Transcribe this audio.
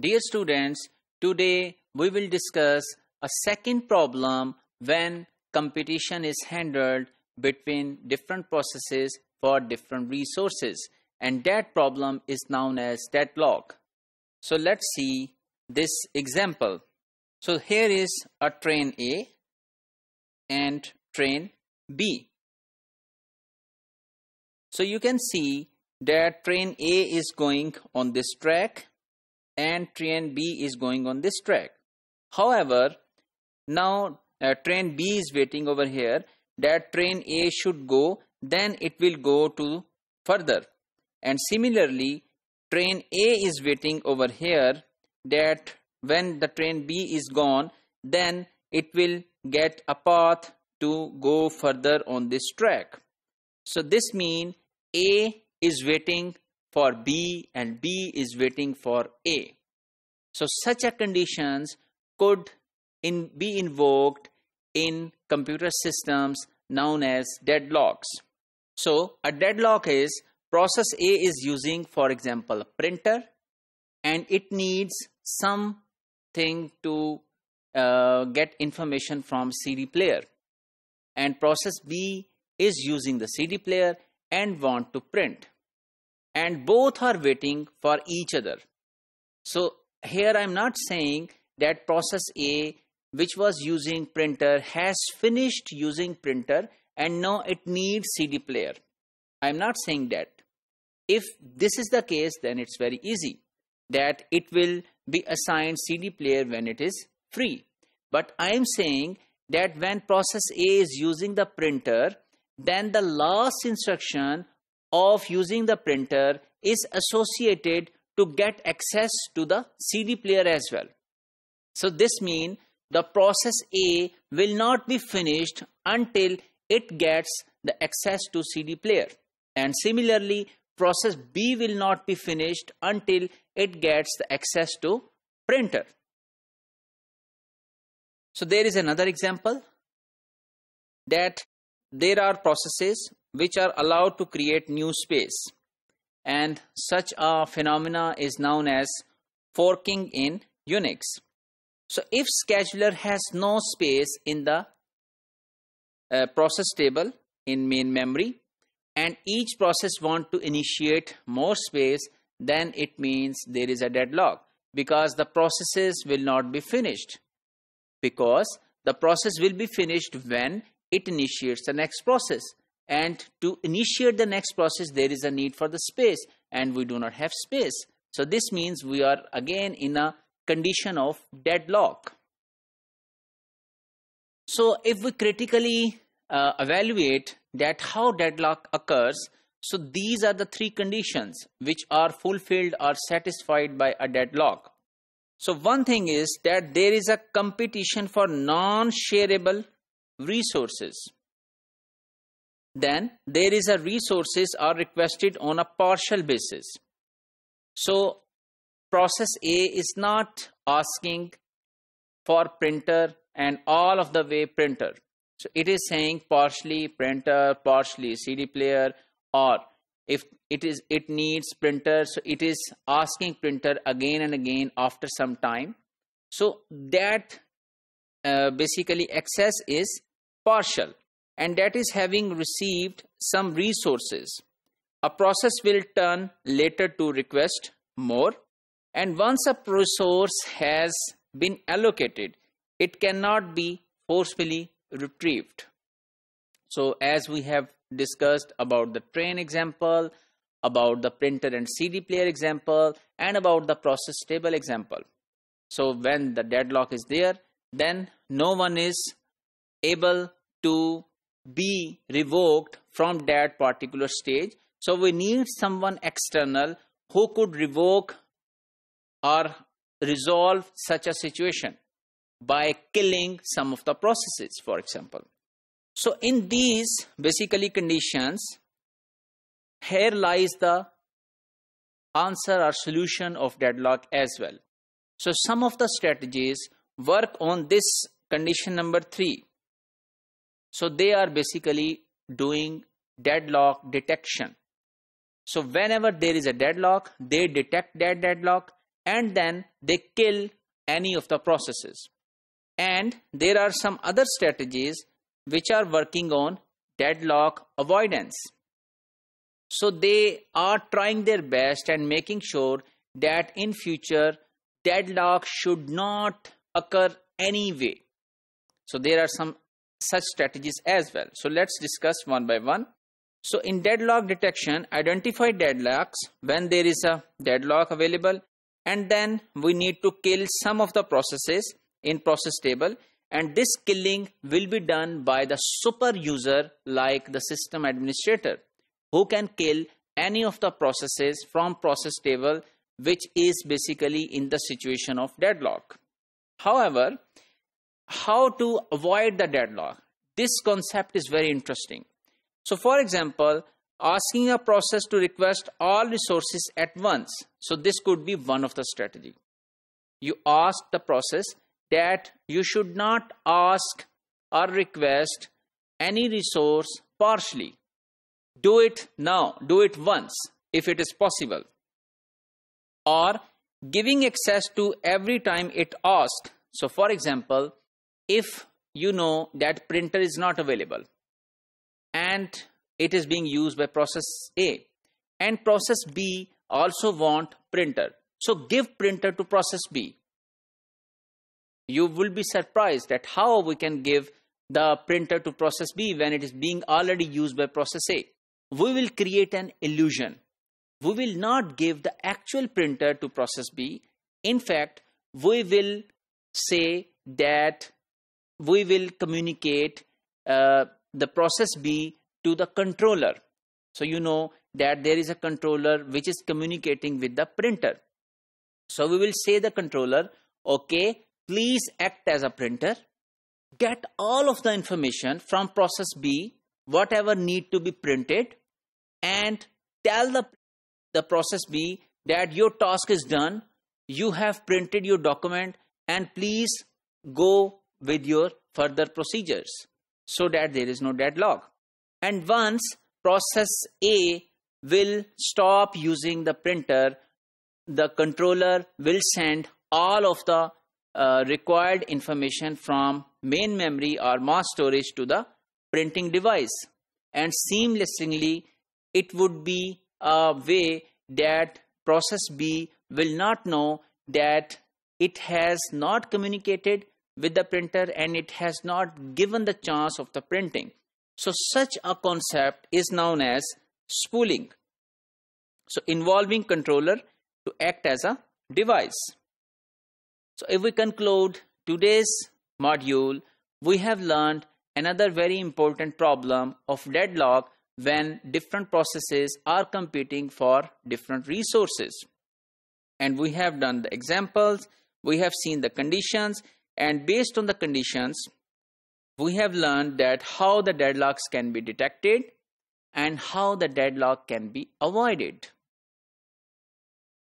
Dear students, today we will discuss a second problem when competition is handled between different processes for different resources and that problem is known as deadlock. So let's see this example. So here is a train A and train B. So you can see that train A is going on this track and train B is going on this track. However, now uh, train B is waiting over here that train A should go then it will go to further and similarly train A is waiting over here that when the train B is gone then it will get a path to go further on this track. So this means A is waiting for B and B is waiting for A. So such a conditions could in, be invoked in computer systems known as deadlocks. So a deadlock is process A is using for example printer and it needs something to uh, get information from CD player and process B is using the CD player and want to print and both are waiting for each other. So here I'm not saying that process A which was using printer has finished using printer and now it needs CD player. I'm not saying that. If this is the case then it's very easy that it will be assigned CD player when it is free. But I am saying that when process A is using the printer then the last instruction of using the printer is associated to get access to the CD player as well. So this means the process A will not be finished until it gets the access to CD player. And similarly, process B will not be finished until it gets the access to printer. So there is another example that there are processes which are allowed to create new space and such a phenomena is known as forking in Unix. So if scheduler has no space in the uh, process table in main memory and each process want to initiate more space then it means there is a deadlock because the processes will not be finished because the process will be finished when it initiates the next process and to initiate the next process there is a need for the space and we do not have space so this means we are again in a condition of deadlock so if we critically uh, evaluate that how deadlock occurs so these are the three conditions which are fulfilled or satisfied by a deadlock so one thing is that there is a competition for non-shareable resources then there is a resources are requested on a partial basis. So process A is not asking for printer and all of the way printer. So it is saying partially printer, partially CD player or if it is it needs printer so it is asking printer again and again after some time so that uh, basically access is partial and that is having received some resources. A process will turn later to request more and once a resource has been allocated, it cannot be forcefully retrieved. So as we have discussed about the train example, about the printer and CD player example, and about the process table example. So when the deadlock is there, then no one is able to be revoked from that particular stage. So we need someone external who could revoke or resolve such a situation by killing some of the processes, for example. So in these basically conditions, here lies the answer or solution of deadlock as well. So some of the strategies work on this condition number three. So they are basically doing deadlock detection. So whenever there is a deadlock, they detect that deadlock and then they kill any of the processes. And there are some other strategies which are working on deadlock avoidance. So they are trying their best and making sure that in future deadlock should not occur anyway. So there are some such strategies as well. So let's discuss one by one. So in deadlock detection, identify deadlocks when there is a deadlock available and then we need to kill some of the processes in process table and this killing will be done by the super user like the system administrator who can kill any of the processes from process table which is basically in the situation of deadlock. However, how to avoid the deadlock. This concept is very interesting. So for example, asking a process to request all resources at once. So this could be one of the strategy. You ask the process that you should not ask or request any resource partially. Do it now, do it once if it is possible. Or giving access to every time it asks. So for example, if you know that printer is not available and it is being used by process A and process B also want printer. So give printer to process B. You will be surprised at how we can give the printer to process B when it is being already used by process A. We will create an illusion. We will not give the actual printer to process B. In fact, we will say that we will communicate uh, the process B to the controller. So you know that there is a controller which is communicating with the printer. So we will say the controller, okay, please act as a printer. Get all of the information from process B, whatever need to be printed and tell the, the process B that your task is done. You have printed your document and please go with your further procedures so that there is no deadlock. And once process A will stop using the printer, the controller will send all of the uh, required information from main memory or mass storage to the printing device. And seamlessly, it would be a way that process B will not know that it has not communicated with the printer and it has not given the chance of the printing. So such a concept is known as spooling. So involving controller to act as a device. So if we conclude today's module, we have learned another very important problem of deadlock when different processes are competing for different resources. And we have done the examples, we have seen the conditions, and based on the conditions, we have learned that how the deadlocks can be detected and how the deadlock can be avoided.